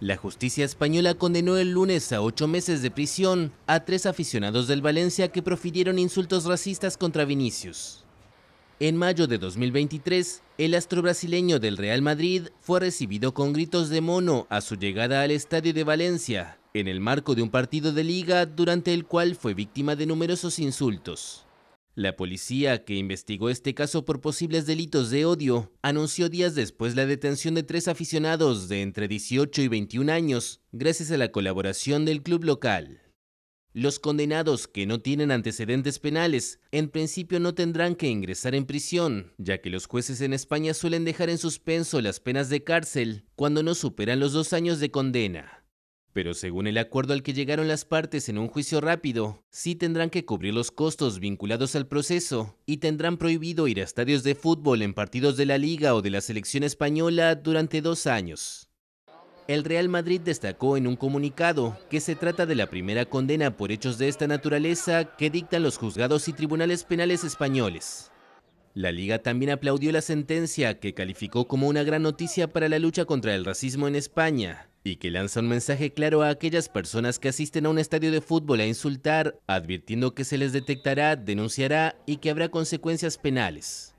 La justicia española condenó el lunes a ocho meses de prisión a tres aficionados del Valencia que profirieron insultos racistas contra Vinicius. En mayo de 2023, el astro brasileño del Real Madrid fue recibido con gritos de mono a su llegada al estadio de Valencia, en el marco de un partido de liga durante el cual fue víctima de numerosos insultos. La policía que investigó este caso por posibles delitos de odio anunció días después la detención de tres aficionados de entre 18 y 21 años gracias a la colaboración del club local. Los condenados que no tienen antecedentes penales en principio no tendrán que ingresar en prisión, ya que los jueces en España suelen dejar en suspenso las penas de cárcel cuando no superan los dos años de condena. Pero según el acuerdo al que llegaron las partes en un juicio rápido, sí tendrán que cubrir los costos vinculados al proceso y tendrán prohibido ir a estadios de fútbol en partidos de la Liga o de la selección española durante dos años. El Real Madrid destacó en un comunicado que se trata de la primera condena por hechos de esta naturaleza que dictan los juzgados y tribunales penales españoles. La liga también aplaudió la sentencia que calificó como una gran noticia para la lucha contra el racismo en España y que lanza un mensaje claro a aquellas personas que asisten a un estadio de fútbol a insultar, advirtiendo que se les detectará, denunciará y que habrá consecuencias penales.